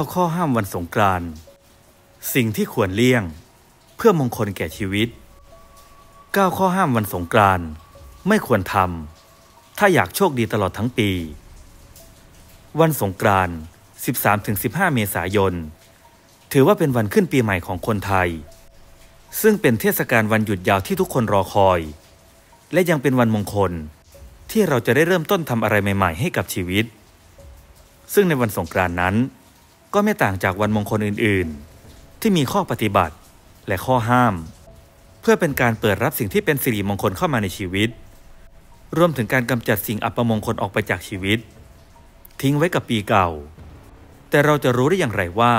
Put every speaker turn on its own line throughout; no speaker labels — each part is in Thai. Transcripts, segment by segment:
9 ข้อห้ามวันสงกรานต์สิ่งที่ควรเลี่ยงเพื่อมงคลแก่ชีวิต 9 ข้อห้ามวันสงกรานต์ไม่ควรทำ ถ้าอยากโชคดีตลอดทั้งปี วันสงกรานต์13-15 เมษายน ถือว่าเป็นวันขึ้นปีใหม่ของคนไทย ซึ่งเป็นเทศกาลวันหยุดยาวที่ทุกคนรอคอย และยังเป็นวันมงคลที่เราจะได้เริ่มต้นทำอะไรใหม่ ๆ ให้กับชีวิต ซึ่งในวันสงกรานต์นั้นก็ไม่ต่างจากวันมงคลอื่นๆ ที่มีข้อปฏิบัติและข้อห้าม เพื่อเป็นการเปิดรับสิ่งที่เป็นสิริมงคลเข้ามาในชีวิต รวมถึงการกำจัดสิ่ง อัปมงคลออกไปจากชีวิต ทิ้งไว้กับปีเก่า แต่เราจะรู้ได้อย่างไรว่า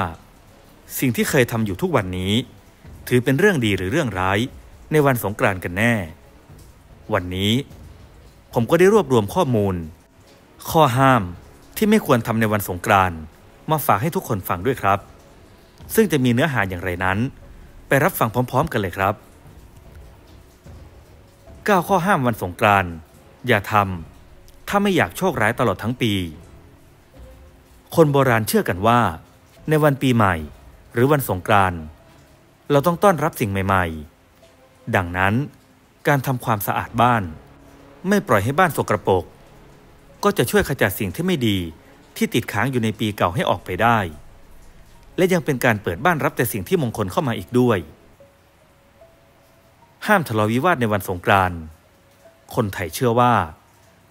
สิ่งที่เคยทำอยู่ทุกวันนี้ ถือเป็นเรื่องดีหรือเรื่องร้ายในวันสงกรานต์กันแน่ วันนี้ ผมก็ได้รวบรวมข้อมูล ข้อห้ามที่ไม่ควรทำในวันสงกรานต์มาฝากให้ทุกคนฟังด้วยครับ ซึ่งจะมีเนื้อหาอย่างไรนั้น ไปรับฟังพร้อมๆ กันเลยครับ9ข้อห้ามวันสงกรานต์อย่าทำถ้าไม่อยากโชคร้ายตลอดทั้งปี คนโบราณเชื่อกันว่า ในวันปีใหม่หรือวันสงกรานต์เราต้องต้อนรับสิ่งใหม่ๆ ดังนั้นการทำความสะอาดบ้าน ไม่ปล่อยให้บ้านสกรปรกก็จะช่วยขจัดสิ่งที่ไม่ดีที่ติดค้างอยู่ในปีเก่าให้ออกไปได้ และยังเป็นการเปิดบ้านรับแต่สิ่งที่มงคลเข้ามาอีกด้วย ห้ามทะเลาะวิวาทในวันสงกรานต์ คนไทยเชื่อว่า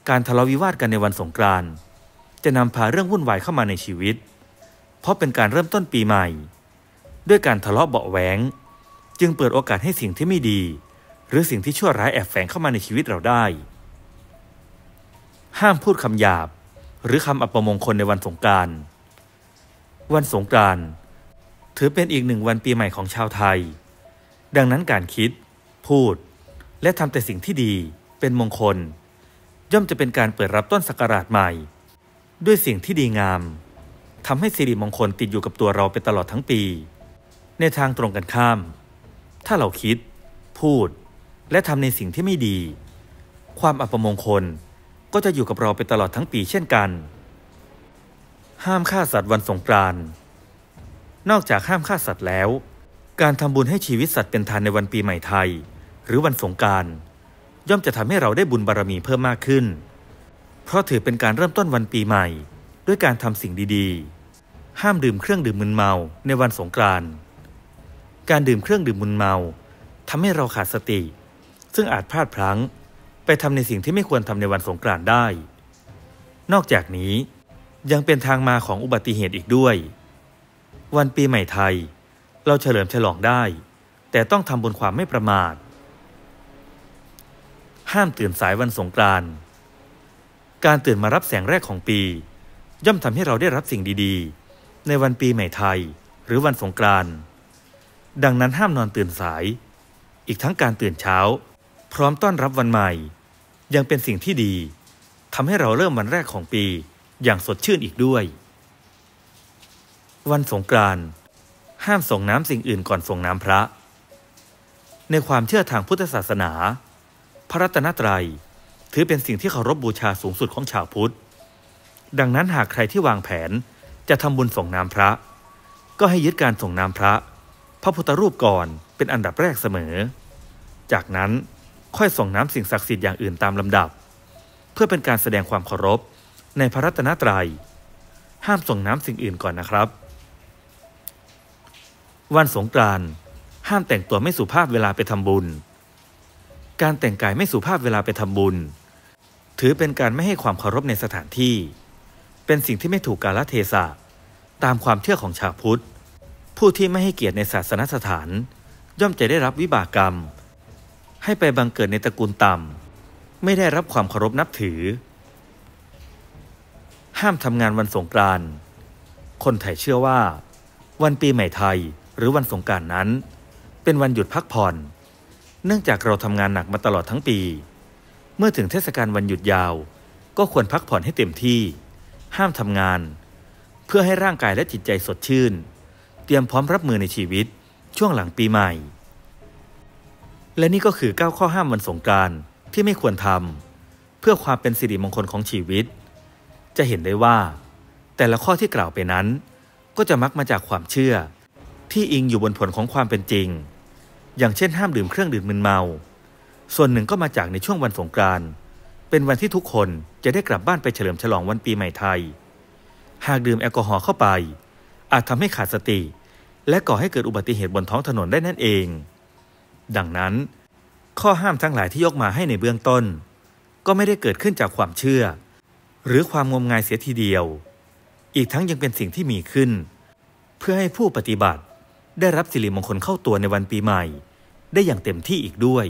การทะเลาะวิวาทกันในวันสงกรานต์จะนำพาเรื่องวุ่นวายเข้ามาในชีวิต เพราะเป็นการเริ่มต้นปีใหม่ ด้วยการทะเลาะเบาแหวง จึงเปิดโอกาสให้สิ่งที่ไม่ดี หรือสิ่งที่ชั่วร้ายแอบแฝงเข้ามาในชีวิตเราได้ ห้ามพูดคำหยาบหรือคำอัปมงคลในวันสงการ วันสงการถือเป็นอีกหนึ่งวันปีใหม่ของชาวไทย ดังนั้นการคิด พูด และทำแต่สิ่งที่ดีเป็นมงคล ย่อมจะเป็นการเปิดรับต้นสักราชใหม่ ด้วยสิ่งที่ดีงามทำให้สิริมงคลติดอยู่กับตัวเราไปตลอดทั้งปี ในทางตรงกันข้าม ถ้าเราคิด พูด และทำในสิ่งที่ไม่ดี ความอัปมงคลก็จะอยู่กับเราไปตลอดทั้งปีเช่นกัน ห้ามฆ่าสัตว์วันสงกรานต์ นอกจากห้ามฆ่าสัตว์แล้ว การทำบุญให้ชีวิตสัตว์เป็นทานในวันปีใหม่ไทย หรือวันสงกรานต์ย่อมจะทำให้เราได้บุญบารรมีเพิ่มมากขึ้น เพราะถือเป็นการเริ่มต้นวันปีใหม่ ด้วยการทำสิ่งดีๆ ห้ามดื่มเครื่องดื่มมึนเมาในวันสงกรานต์ การดื่มเครื่องดื่มมึนเมาทำให้เราขาดสติ ซึ่งอาจพลาดพลั้งไปทำในสิ่งที่ไม่ควรทำในวันสงกรานต์ได้ นอกจากนี้ยังเป็นทางมาของอุบัติเหตุอีกด้วย วันปีใหม่ไทย เราเฉลิมฉลองได้ แต่ต้องทำบนความไม่ประมาท ห้ามตื่นสายวันสงกรานต์การตื่นมารับแสงแรกของปี ย่อมทำให้เราได้รับสิ่งดีๆ ในวันปีใหม่ไทย หรือวันสงกรานต์ดังนั้นห้ามนอนตื่นสาย อีกทั้งการตื่นเช้าพร้อมต้อนรับวันใหม่ ยังเป็นสิ่งที่ดีทำให้เราเริ่มวันแรกของปีอย่างสดชื่นอีกด้วย วันสงกรานต์ห้ามส่งน้ำสิ่งอื่นก่อนส่งน้ำพระ ในความเชื่อทางพุทธศาสนา พระรัตนตรัย ถือเป็นสิ่งที่เคารพบบูชาสูงสุดของชาวพุทธ ดังนั้นหากใครที่วางแผนจะทำบุญส่งน้ำพระ ก็ให้ยึดการส่งน้ำพระ พระพุทธรูปก่อนเป็นอันดับแรกเสมอ จากนั้นค่อยส่งน้ำสิ่งศักดิ์สิทธิ์อย่างอื่นตามลำดับ เพื่อเป็นการแสดงความเคารพในพระรัตนตรยัยห้ามส่งน้ำสิ่งอื่นก่อนนะครับ วันสงกรานต์ห้ามแต่งตัวไม่สุภาพเวลาไปทำบุญ การแต่งกายไม่สุภาพเวลาไปทำบุญ ถือเป็นการไม่ให้ความเคารพในสถานที่ เป็นสิ่งที่ไม่ถูกกาลเทศะตามความเชื่อของชาวพุทธ ผู้ที่ไม่ให้เกียรติในศาสนสถาน ย่อมจะได้รับวิบากกรรมให้ไปบังเกิดในตระกูลต่ำไม่ได้รับความเคารพนับถือ ห้ามทำงานวันสงกรานต์คนไทยเชื่อว่าวันปีใหม่ไทยหรือวันสงกรานต์นั้น เป็นวันหยุดพักผ่อน เนื่องจากเราทำงานหนักมาตลอดทั้งปี เมื่อถึงเทศกาลวันหยุดยาว ก็ควรพักผ่อนให้เต็มที่ ห้ามทำงาน เพื่อให้ร่างกายและจิตใจสดชื่น เตรียมพร้อมรับมือในชีวิตช่วงหลังปีใหม่และนี่ก็คือ9ข้อห้ามวันสงการที่ไม่ควรทำเพื่อความเป็นสิริมงคลของชีวิต จะเห็นได้ว่า แต่ละข้อที่กล่าวไปนั้นก็จะมักมาจากความเชื่อ ที่อิงอยู่บนผลของความเป็นจริง อย่างเช่น ห้ามดื่มเครื่องดื่มมึนเมา ส่วนหนึ่งก็มาจากในช่วงวันสงการเป็นวันที่ทุกคนจะได้กลับบ้านไปเฉลิมฉลองวันปีใหม่ไทย หากดื่มแอลกอฮอล์เข้าไป อาจทำให้ขาดสติ และก่อให้เกิดอุบัติเหตุบนท้องถนนได้นั่นเองดังนั้น ข้อห้ามทั้งหลายที่ยกมาให้ในเบื้องต้น ก็ไม่ได้เกิดขึ้นจากความเชื่อ หรือความงมงายเสียทีเดียว อีกทั้งยังเป็นสิ่งที่มีขึ้น เพื่อให้ผู้ปฏิบัติ ได้รับสิริมงคลเข้าตัวในวันปีใหม่ ได้อย่างเต็มที่อีกด้วย